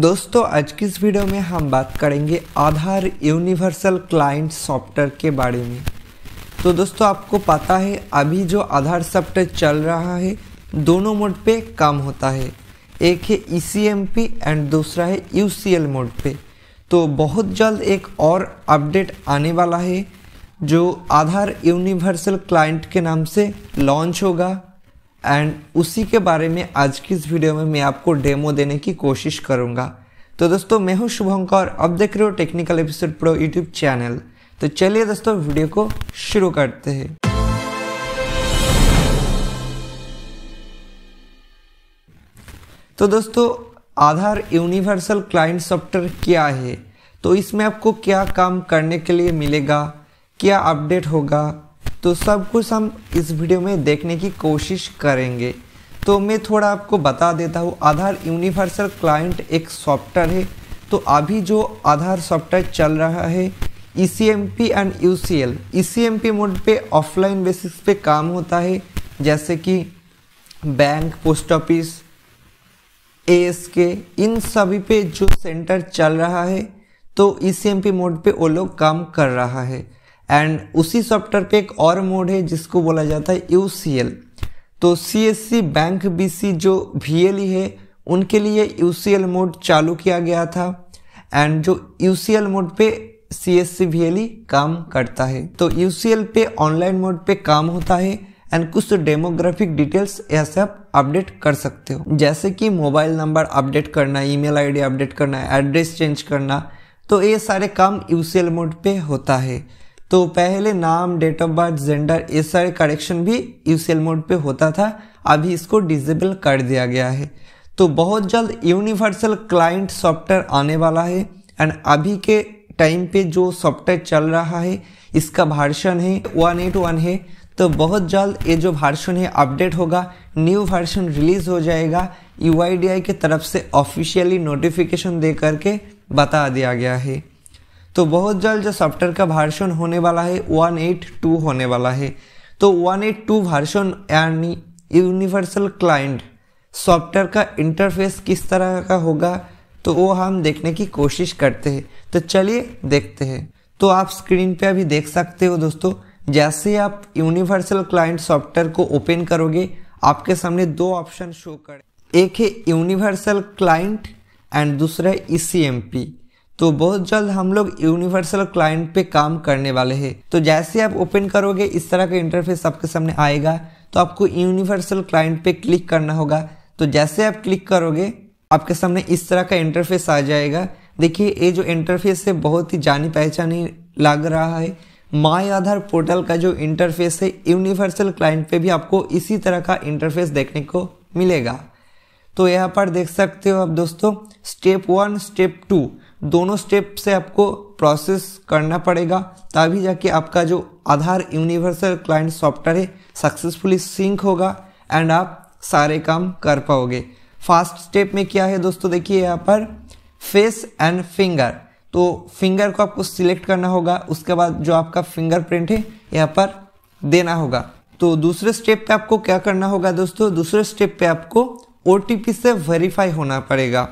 दोस्तों आज की इस वीडियो में हम बात करेंगे आधार यूनिवर्सल क्लाइंट सॉफ्टवेयर के बारे में तो दोस्तों आपको पता है अभी जो आधार सॉफ्टवेयर चल रहा है दोनों मोड पे काम होता है एक है ई e एंड दूसरा है यू मोड पे तो बहुत जल्द एक और अपडेट आने वाला है जो आधार यूनिवर्सल क्लाइंट के नाम से लॉन्च होगा एंड उसी के बारे में आज की इस वीडियो में मैं आपको डेमो देने की कोशिश करूंगा तो दोस्तों मैं हूँ शुभंकर और अब देख रहे हो technical episode pro YouTube channel तो चलिए दोस्तों वीडियो को शुरू करते हैं तो दोस्तों आधार यूनिवर्सल क्लाइंट सॉफ्टवेयर क्या है तो इसमें आपको क्या काम करने के लिए मिलेगा क्या अपडेट होगा तो सब कुछ हम इस वीडियो में देखने की कोशिश करेंगे तो मैं थोड़ा आपको बता देता हूँ आधार यूनिवर्सल क्लाइंट एक सॉफ्टवेयर है तो अभी जो आधार सॉफ्टवेयर चल रहा है E C M P and U C L E C M P mode पे ऑफलाइन बेसिस पे काम होता है जैसे कि बैंक पोस्ट ऑफिस एस के इन सभी पे जो सेंटर चल रहा है तो E C M P mode पे वो लोग काम कर रहा है एंड उसी सॉफ्टवेयर पे एक और मोड है जिसको बोला जाता है यू तो सी बैंक सी जो वी e है उनके लिए यू मोड चालू किया गया था एंड जो यू मोड पे सी एस e काम करता है तो यू पे ऑनलाइन मोड पे काम होता है एंड कुछ डेमोग्राफिक डिटेल्स ऐसे आप अपडेट कर सकते हो जैसे कि मोबाइल नंबर अपडेट करना ईमेल आईडी अपडेट करना एड्रेस चेंज करना तो ये सारे काम एल मोड पे होता है तो पहले नाम डेट ऑफ बर्थ जेंडर ये सारे करेक्शन भी यूसीएल मोड पे होता था अभी इसको डिजेबल कर दिया गया है तो बहुत जल्द यूनिवर्सल क्लाइंट सॉफ्टवेयर आने वाला है एंड अभी के टाइम पे जो सॉफ्टवेयर चल रहा है इसका वर्षन है वन एट वन है तो बहुत जल्द ये जो भार्शन है अपडेट होगा न्यू वर्षन रिलीज हो जाएगा यू के तरफ से ऑफिशियली नोटिफिकेशन दे करके बता दिया गया है तो बहुत जल्द जो सॉफ्टवेयर का वर्षन होने वाला है 182 होने वाला है तो 182 वर्षन यानी यूनिवर्सल क्लाइंट सॉफ्टवेयर का इंटरफेस किस तरह का होगा तो वो हम देखने की कोशिश करते हैं तो चलिए देखते हैं तो आप स्क्रीन पे अभी देख सकते हो दोस्तों जैसे आप यूनिवर्सल क्लाइंट सॉफ्टवेयर को ओपन करोगे आपके सामने दो ऑप्शन शो करें एक है यूनिवर्सल क्लाइंट एंड दूसरा है ई e तो बहुत जल्द हम लोग यूनिवर्सल क्लाइंट पे काम करने वाले हैं तो जैसे आप ओपन करोगे इस तरह का इंटरफेस आपके सामने आएगा तो आपको यूनिवर्सल क्लाइंट पे क्लिक करना होगा तो जैसे आप क्लिक करोगे आपके सामने इस तरह का इंटरफेस आ जाएगा देखिए ये जो इंटरफेस है बहुत ही जानी पहचानी लग रहा है माई आधार पोर्टल का जो इंटरफेस है यूनिवर्सल क्लाइंट पे भी आपको इसी तरह का इंटरफेस देखने को मिलेगा तो यहाँ पर देख सकते हो आप दोस्तों स्टेप वन स्टेप टू दोनों स्टेप से आपको प्रोसेस करना पड़ेगा तभी जाके आपका जो आधार यूनिवर्सल क्लाइंट सॉफ्टवेयर है सक्सेसफुली सिंक होगा एंड आप सारे काम कर पाओगे फास्ट स्टेप में क्या है दोस्तों देखिए यहाँ पर फेस एंड फिंगर तो फिंगर को आपको सिलेक्ट करना होगा उसके बाद जो आपका फिंगरप्रिंट है यहाँ पर देना होगा तो दूसरे स्टेप पे आपको क्या करना होगा दोस्तों दूसरे स्टेप पे आपको ओ से वेरीफाई होना पड़ेगा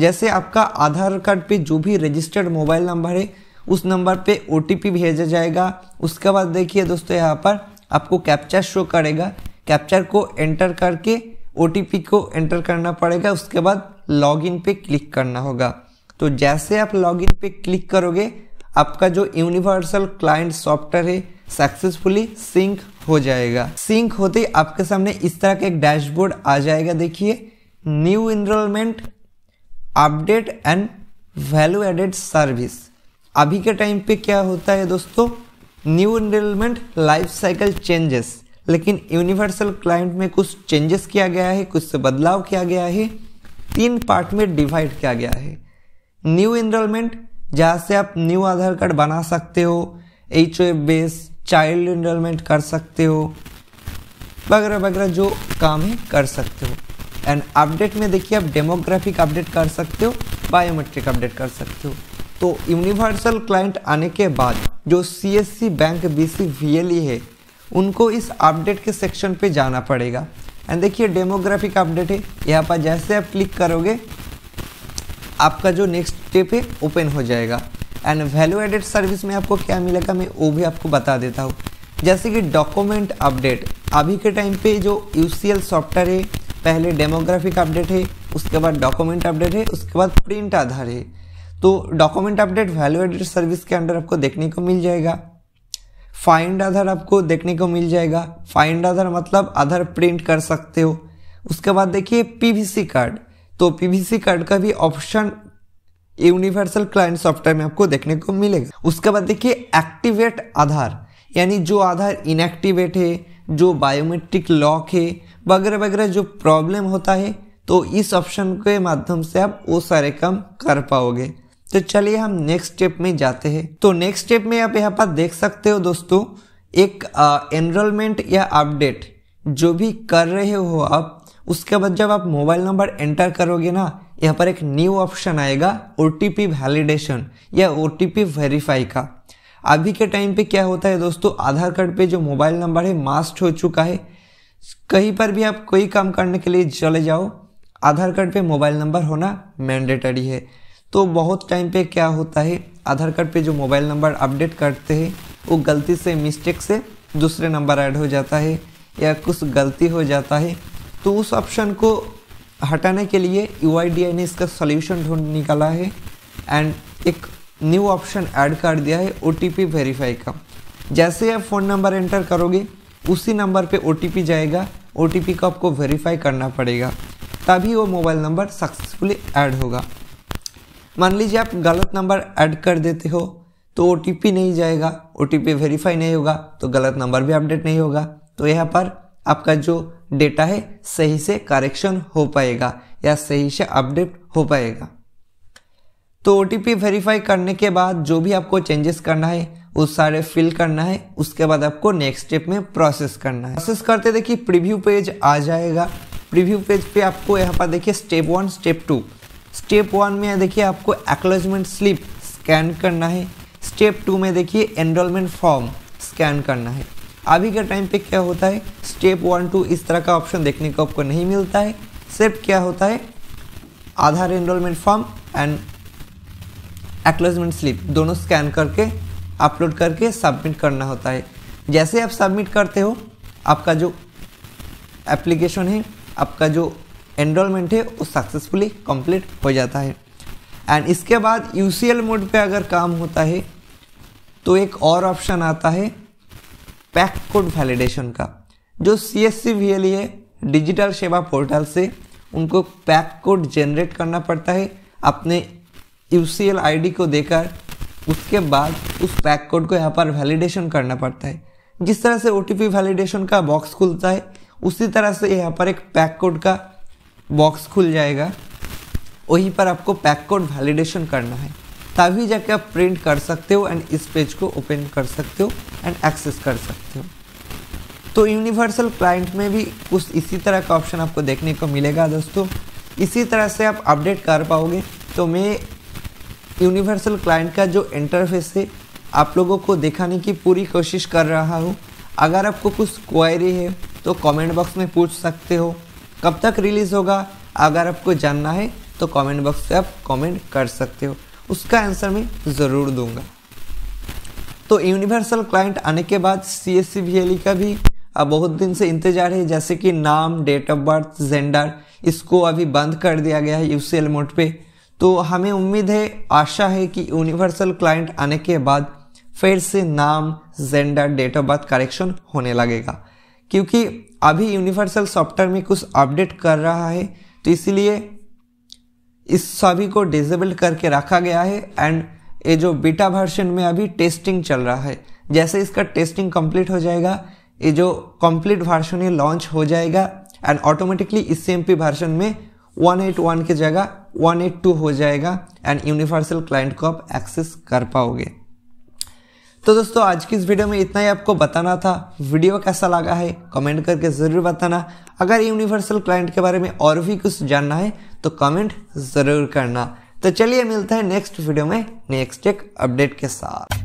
जैसे आपका आधार कार्ड पे जो भी रजिस्टर्ड मोबाइल नंबर है उस नंबर पे ओ भेजा जाएगा उसके बाद देखिए दोस्तों यहाँ पर आपको कैप्चर शो करेगा कैप्चर को एंटर करके ओ को एंटर करना पड़ेगा उसके बाद लॉगिन पे क्लिक करना होगा तो जैसे आप लॉगिन पे क्लिक करोगे आपका जो यूनिवर्सल क्लाइंट सॉफ्टवेयर है सक्सेसफुली सिंक हो जाएगा सिंक होते ही आपके सामने इस तरह का एक डैशबोर्ड आ जाएगा देखिए new enrolment update and value added service अभी के टाइम पे क्या होता है दोस्तों new enrolment life cycle changes लेकिन यूनिवर्सल क्लाइंट में कुछ चेंजेस किया गया है कुछ से बदलाव किया गया है तीन पार्ट में डिवाइड किया गया है न्यू इनरोलमेंट जहाँ से आप न्यू आधार कार्ड बना सकते हो H O F base child enrolment कर सकते हो वगैरह वगैरह जो काम है कर सकते हो एंड अपडेट में देखिए आप डेमोग्राफिक अपडेट कर सकते हो बायोमेट्रिक अपडेट कर सकते हो तो यूनिवर्सल क्लाइंट आने के बाद जो C S C bank B C V L E है उनको इस अपडेट के सेक्शन पे जाना पड़ेगा एंड देखिए डेमोग्राफिक अपडेट है यहाँ पर जैसे आप क्लिक करोगे आपका जो नेक्स्ट स्टेप है ओपन हो जाएगा एंड वैल्यू एडेड सर्विस में आपको क्या मिलेगा मैं वो भी आपको बता देता हूँ जैसे कि डॉक्यूमेंट अपडेट अभी के टाइम पे जो यू सॉफ्टवेयर है पहले डेमोग्राफिक अपडेट है उसके बाद डॉक्यूमेंट अपडेट है उसके बाद प्रिंट आधार है तो document update value added service के अंडर आपको देखने को मिल जाएगा फाइंड आधार आपको देखने को मिल जाएगा फाइंड आधार मतलब आधार प्रिंट कर सकते हो उसके बाद देखिए पीवीसी कार्ड तो पीवीसी कार्ड का भी ऑप्शन यूनिवर्सल क्लाइंट सॉफ्टवेयर में आपको देखने को मिलेगा उसके बाद देखिए एक्टिवेट आधार यानी जो आधार इनएक्टिवेट है जो बायोमेट्रिक लॉक है वगैरह वगैरह जो प्रॉब्लम होता है तो इस ऑप्शन के माध्यम से आप वो सारे काम कर पाओगे तो चलिए हम नेक्स्ट स्टेप में जाते हैं तो नेक्स्ट स्टेप में आप यहाँ पर देख सकते हो दोस्तों एक एनरोलमेंट या अपडेट जो भी कर रहे हो आप उसके बाद जब आप मोबाइल नंबर एंटर करोगे ना यहाँ पर एक न्यू ऑप्शन आएगा ओ वैलिडेशन या ओ वेरीफाई का अभी के टाइम पे क्या होता है दोस्तों आधार कार्ड पे जो मोबाइल नंबर है मास्ट हो चुका है कहीं पर भी आप कोई काम करने के लिए चले जाओ आधार कार्ड पे मोबाइल नंबर होना मैंडेटरी है तो बहुत टाइम पे क्या होता है आधार कार्ड पे जो मोबाइल नंबर अपडेट करते हैं वो गलती से मिस्टेक से दूसरे नंबर ऐड हो जाता है या कुछ गलती हो जाता है तो उस ऑप्शन को हटाने के लिए यू ने e इसका सोल्यूशन ढूंढ निकाला है एंड एक न्यू ऑप्शन ऐड कर दिया है ओ वेरीफाई का जैसे ही आप फ़ोन नंबर एंटर करोगे उसी नंबर पे ओ जाएगा ओ को आपको वेरीफाई करना पड़ेगा तभी वो मोबाइल नंबर सक्सेसफुली ऐड होगा मान लीजिए आप गलत नंबर ऐड कर देते हो तो ओ नहीं जाएगा ओ वेरीफाई नहीं होगा तो गलत नंबर भी अपडेट नहीं होगा तो यहाँ पर आपका जो डेटा है सही से करेक्शन हो पाएगा या सही से अपडेट हो पाएगा तो ओ वेरीफाई करने के बाद जो भी आपको चेंजेस करना है वो सारे फिल करना है उसके बाद आपको नेक्स्ट स्टेप में प्रोसेस करना है प्रोसेस करते देखिए प्रीव्यू पेज आ जाएगा प्रीव्यू पेज पे आपको यहाँ पर देखिए step one step two step one में देखिए आपको एक्लोजमेंट स्लिप स्कैन करना है स्टेप टू में देखिए एनरोलमेंट फॉर्म स्कैन करना है अभी के टाइम पे क्या होता है स्टेप वन टू इस तरह का ऑप्शन देखने को आपको नहीं मिलता है सिर्फ क्या होता है Aadhaar enrolment form and acknowledgement slip दोनों स्कैन करके अपलोड करके सबमिट करना होता है जैसे आप सबमिट करते हो आपका जो एप्लीकेशन है आपका जो एनरोलमेंट है वो सक्सेसफुली कंप्लीट हो जाता है एंड इसके बाद यू मोड पे अगर काम होता है तो एक और ऑप्शन आता है पैक कोड वैलिडेशन का जो C S C V L E digital Seva portal से उनको पैक कोड जनरेट करना पड़ता है अपने यू सी को देकर उसके बाद उस पैक कोड को यहाँ पर वैलिडेशन करना पड़ता है जिस तरह से ओ वैलिडेशन का बॉक्स खुलता है उसी तरह से यहाँ पर एक पैक कोड का बॉक्स खुल जाएगा वहीं पर आपको पैक कोड वैलिडेशन करना है तभी जाके आप प्रिंट कर सकते हो एंड इस पेज को ओपन कर सकते हो एंड एक्सेस कर सकते हो तो यूनिवर्सल क्लाइंट में भी उस इसी तरह का ऑप्शन आपको देखने को मिलेगा दोस्तों इसी तरह से आप अपडेट कर पाओगे तो मैं यूनिवर्सल क्लाइंट का जो इंटरफेस है आप लोगों को दिखाने की पूरी कोशिश कर रहा हूँ अगर आपको कुछ क्वायरी है तो कमेंट बॉक्स में पूछ सकते हो कब तक रिलीज़ होगा अगर आपको जानना है तो कमेंट बॉक्स से आप कमेंट कर सकते हो उसका आंसर मैं ज़रूर दूंगा तो यूनिवर्सल क्लाइंट आने के बाद सी एस सी का भी बहुत दिन से इंतजार है जैसे कि नाम डेट ऑफ बर्थ जेंडर इसको अभी बंद कर दिया गया है यू एल मोड पर तो हमें उम्मीद है आशा है कि यूनिवर्सल क्लाइंट आने के बाद फिर से नाम gender date of birth correction होने लगेगा क्योंकि अभी यूनिवर्सल सॉफ्टवेयर में कुछ अपडेट कर रहा है तो इसलिए इस सभी को डिजेबल्ड करके रखा गया है एंड ये जो बीटा वर्जन में अभी टेस्टिंग चल रहा है जैसे इसका टेस्टिंग कंप्लीट हो जाएगा ये जो कंप्लीट वर्जन ये लॉन्च हो जाएगा एंड ऑटोमेटिकली इस सी वर्जन में 181 की जगह वन एट टू हो जाएगा एंड यूनिवर्सल क्लाइंट को आप एक्सेस कर पाओगे तो दोस्तों आज की इस वीडियो में इतना ही आपको बताना था वीडियो कैसा लगा है कमेंट करके ज़रूर बताना अगर यूनिवर्सल क्लाइंट के बारे में और भी कुछ जानना है तो कमेंट ज़रूर करना तो चलिए मिलते हैं नेक्स्ट वीडियो में नेक्स्ट एक अपडेट के साथ